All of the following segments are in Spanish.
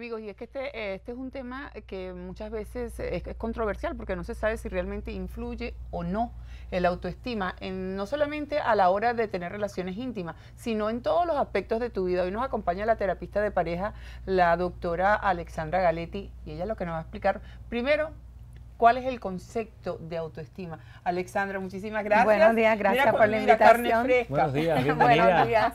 Amigos, y es que este, este es un tema que muchas veces es, controversial porque no se sabe si realmente influye o no el autoestima, en, no solamente a la hora de tener relaciones íntimas, sino en todos los aspectos de tu vida. Hoy nos acompaña la terapista de pareja, la doctora Alexandra Galetti, y ella lo que nos va a explicar primero cuál es el concepto de autoestima. Alexandra, muchísimas gracias. Buenos días, gracias por, la invitación. Buenos días, bienvenida. Buenos días.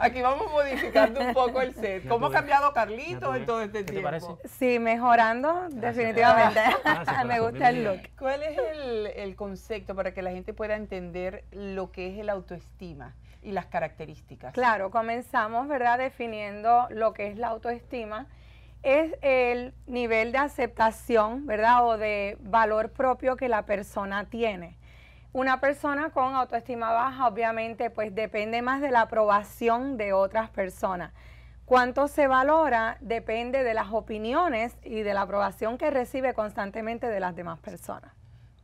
Aquí vamos modificando un poco el set. ¿Cómo ha cambiado Carlitos en todo este tiempo? Parece? Sí, mejorando ah, definitivamente. Ah, Me gusta el look. ¿Cuál es el, concepto para que la gente pueda entender lo que es el autoestima? y las características. Claro, comenzamos, ¿verdad?, definiendo lo que es la autoestima. Es el nivel de aceptación, ¿verdad?, o de valor propio que la persona tiene. Una persona con autoestima baja obviamente pues depende más de la aprobación de otras personas. Cuánto se valora depende de las opiniones y de la aprobación que recibe constantemente de las demás personas.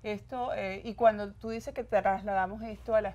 Esto, eh, y cuando tú dices que te trasladamos esto al,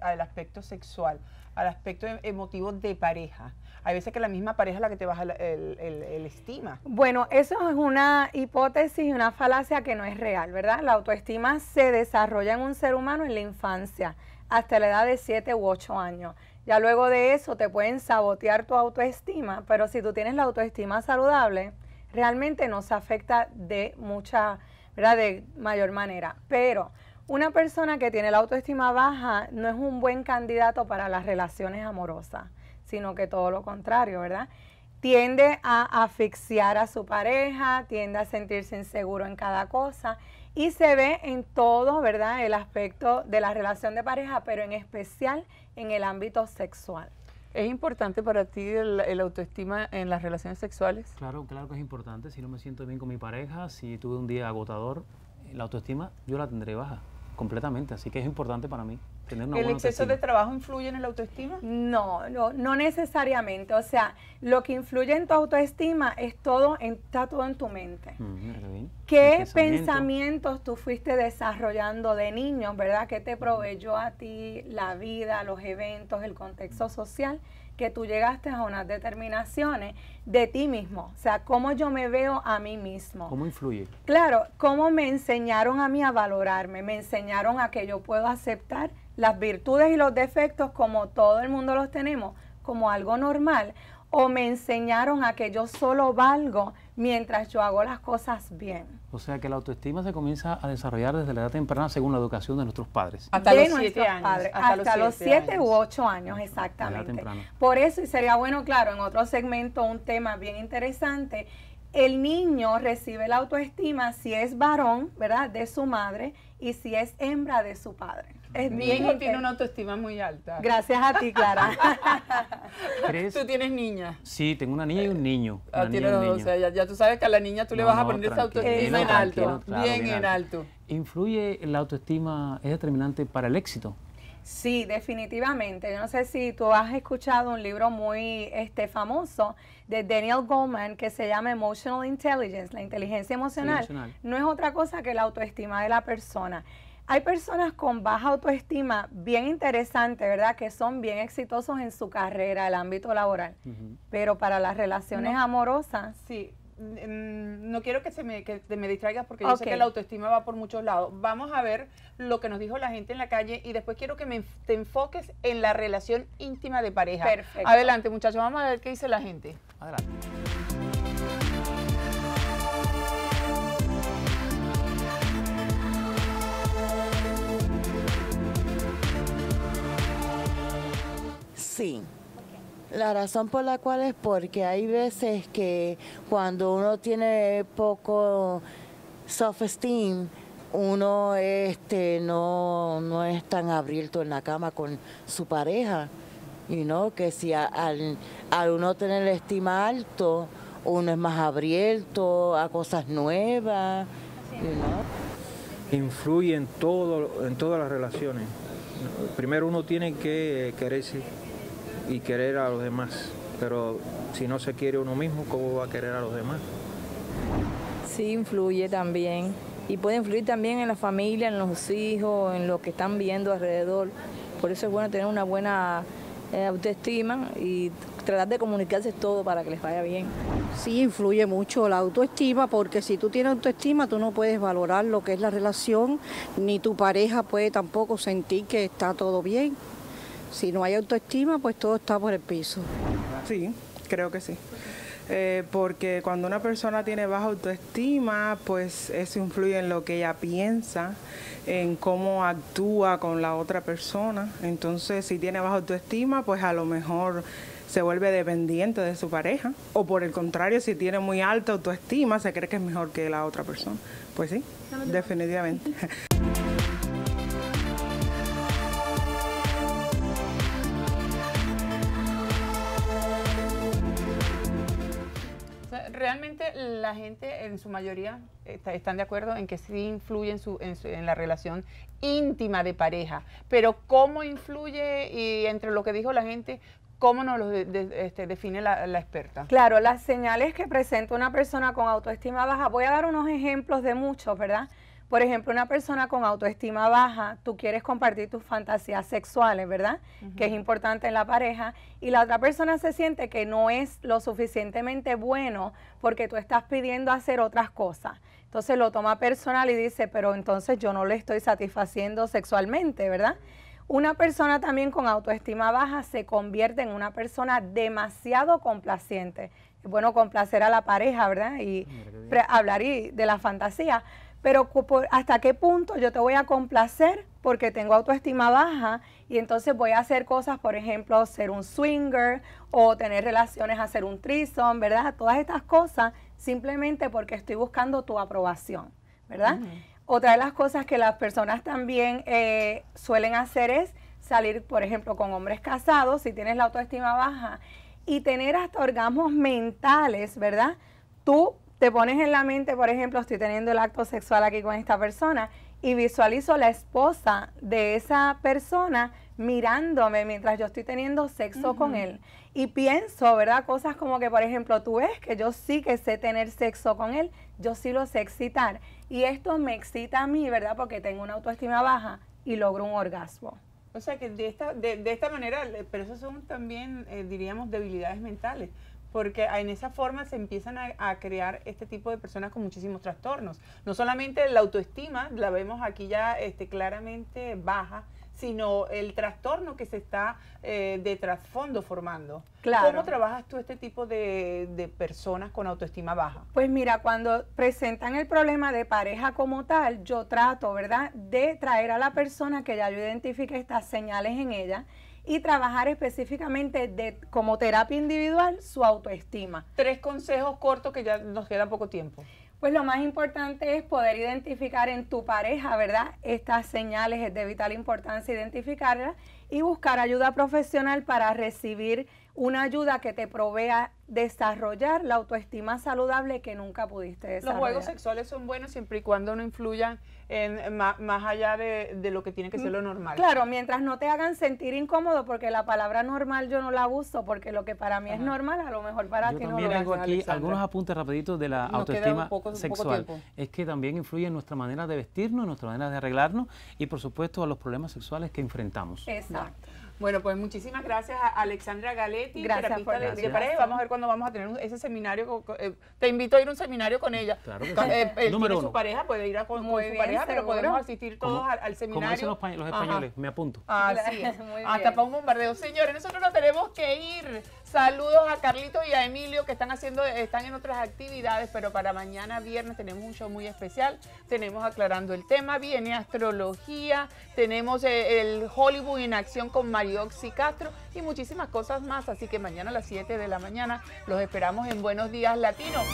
al aspecto sexual, al aspecto em, emotivo de pareja, hay veces que la misma pareja es la que te baja el, el estima. Bueno, eso es una hipótesis y una falacia que no es real, ¿verdad? La autoestima se desarrolla en un ser humano en la infancia, hasta la edad de 7 u 8 años. Ya luego de eso te pueden sabotear tu autoestima, pero si tú tienes la autoestima saludable, realmente no se afecta de mucha ¿verdad? De mayor manera. Pero una persona que tiene la autoestima baja no es un buen candidato para las relaciones amorosas, sino que todo lo contrario, ¿verdad? Tiende a asfixiar a su pareja, tiende a sentirse inseguro en cada cosa y se ve en todo, ¿verdad? El aspecto de la relación de pareja, pero en especial en el ámbito sexual. ¿Es importante para ti el, autoestima en las relaciones sexuales? Claro, claro que es importante. Si no me siento bien con mi pareja, si tuve un día agotador, la autoestima yo la tendré baja completamente. Así que es importante para mí tener una ¿El exceso de trabajo influye en la autoestima? No, no, no necesariamente. O sea, lo que influye en tu autoestima es todo, está todo en tu mente. Mm, ¿Qué pensamientos tú fuiste desarrollando de niño verdad? ¿Qué te proveyó a ti la vida, los eventos, el contexto social? Que tú llegaste a unas determinaciones de ti mismo. O sea, cómo yo me veo a mí mismo. ¿Cómo influye? Claro, cómo me enseñaron a mí a valorarme. Me enseñaron a que yo puedo aceptar las virtudes y los defectos como todo el mundo los tenemos, como algo normal. O me enseñaron a que yo solo valgo mientras yo hago las cosas bien. O sea que la autoestima se comienza a desarrollar desde la edad temprana según la educación de nuestros padres. Hasta los siete años. u ocho años, exactamente. Por eso, y sería bueno, claro, en otro segmento un tema bien interesante el niño recibe la autoestima si es varón, ¿verdad? De su madre y si es hembra de su padre. Es Mi hijo tiene una autoestima muy alta. Gracias a ti, Clara. ¿Tú tienes niña? Sí, tengo una niña y un niño. Ah, o sea, ya, tú sabes que a la niña tú le vas a poner esa autoestima en alto. bien, en alto. Influye la autoestima, es determinante para el éxito Sí, definitivamente. Yo no sé si tú has escuchado un libro muy este, famoso de Daniel Goleman que se llama Emotional Intelligence, la inteligencia emocional. No es otra cosa que la autoestima de la persona. Hay personas con baja autoestima bien interesante, ¿verdad? Que son bien exitosos en su carrera, el ámbito laboral. Pero para las relaciones amorosas, sí, no quiero que, se me, me distraigas porque yo sé que la autoestima va por muchos lados. Vamos a ver lo que nos dijo la gente en la calle y después quiero que me, te enfoques en la relación íntima de pareja. Perfecto. Adelante, muchachos, vamos a ver qué dice la gente. Adelante. Sí, la razón por la cual es porque hay veces que cuando uno tiene poco self-esteem, uno este, no, no, es tan abierto en la cama con su pareja. y no que si al, uno tener el estima alto, uno es más abierto a cosas nuevas. Influye todo, en todas las relaciones. Primero uno tiene que quererse y querer a los demás. Pero si no se quiere uno mismo, ¿cómo va a querer a los demás? Sí, influye también. Y puede influir también en la familia, en los hijos, en lo que están viendo alrededor. Por eso es bueno tener una buena eh, autoestima y tratar de comunicarse todo para que les vaya bien. Sí, influye mucho la autoestima, porque si tú tienes autoestima, tú no puedes valorar lo que es la relación, ni tu pareja puede tampoco sentir que está todo bien. Si no hay autoestima, pues todo está por el piso. Sí, creo que sí. Eh, porque cuando una persona tiene baja autoestima, pues eso influye en lo que ella piensa, en cómo actúa con la otra persona. Entonces, si tiene baja autoestima, pues a lo mejor se vuelve dependiente de su pareja. O por el contrario, si tiene muy alta autoestima, se cree que es mejor que la otra persona. Pues sí, definitivamente. realmente la gente en su mayoría están de acuerdo en que sí influye en, su, en, la relación íntima de pareja, pero cómo influye y entre lo que dijo la gente, cómo nos lo este, define la, experta. Claro, las señales que presenta una persona con autoestima baja, voy a dar unos ejemplos de muchos, ¿verdad? Por ejemplo, una persona con autoestima baja, tú quieres compartir tus fantasías sexuales, ¿verdad? Que es importante en la pareja. Y la otra persona se siente que no es lo suficientemente bueno porque tú estás pidiendo hacer otras cosas. Entonces lo toma personal y dice, pero entonces yo no le estoy satisfaciendo sexualmente, ¿verdad? Una persona también con autoestima baja se convierte en una persona demasiado complaciente. Es bueno complacer a la pareja, ¿verdad? Y hablar de la fantasía pero hasta qué punto yo te voy a complacer porque tengo autoestima baja y entonces voy a hacer cosas, por ejemplo, ser un swinger o tener relaciones, hacer un trison, ¿verdad? Todas estas cosas simplemente porque estoy buscando tu aprobación, ¿verdad? Otra de las cosas que las personas también eh, suelen hacer es salir, por ejemplo, con hombres casados, si tienes la autoestima baja, y tener hasta orgasmos mentales, ¿verdad? Tú te pones en la mente, por ejemplo, estoy teniendo el acto sexual aquí con esta persona y visualizo la esposa de esa persona mirándome mientras yo estoy teniendo sexo con él. Y pienso, ¿verdad? Cosas como que, por ejemplo, tú ves que yo sí que sé tener sexo con él, yo sí lo sé excitar. Y esto me excita a mí, ¿verdad? Porque tengo una autoestima baja y logro un orgasmo. O sea que de esta, de, esta manera, pero eso son también, eh, diríamos, debilidades mentales porque en esa forma se empiezan a, crear este tipo de personas con muchísimos trastornos. No solamente la autoestima, la vemos aquí ya este, claramente baja, sino el trastorno que se está eh, de trasfondo formando. ¿Cómo trabajas tú este tipo de, de, personas con autoestima baja? Pues mira, cuando presentan el problema de pareja como tal, yo trato, ¿verdad?, de traer a la persona que ya yo identifique estas señales en ella y trabajar específicamente de, como terapia individual su autoestima. Tres consejos cortos que ya nos queda poco tiempo. Pues lo más importante es poder identificar en tu pareja, ¿verdad? Estas señales es de vital importancia identificarlas y buscar ayuda profesional para recibir una ayuda que te provea desarrollar la autoestima saludable que nunca pudiste desarrollar. Los juegos sexuales son buenos siempre y cuando no influyan en, más, allá de, lo que tiene que ser lo normal. Claro, mientras no te hagan sentir incómodo, porque la palabra normal yo no la uso, porque lo que para mí es normal, a lo mejor para ti no lo es. Yo tengo aquí algunos apuntes rapiditos de la autoestima sexual. Es que también influye en nuestra manera de vestirnos, en nuestra manera de arreglarnos y, por supuesto, a los problemas sexuales que enfrentamos. Exacto. Bueno, pues muchísimas gracias a Alexandra Galetti, gracias por, de, Vamos a ver cuándo vamos a tener ese seminario. Eh, te invito a ir a un seminario con ella. Claro que eh, tiene su pareja, puede ir a con, su pareja, pero podemos asistir todos al, seminario. Como dicen los, españoles, me apunto. Así es. Muy Hasta para un bombardeo. Señores, nosotros nos tenemos que ir. Saludos a Carlito y a Emilio que están haciendo, están en otras actividades, pero para mañana viernes tenemos un show muy especial. Tenemos aclarando el tema, viene astrología, tenemos eh, el Hollywood en acción con Marioxi Castro y muchísimas cosas más. Así que mañana a las 7 de la mañana los esperamos en Buenos Días Latinos.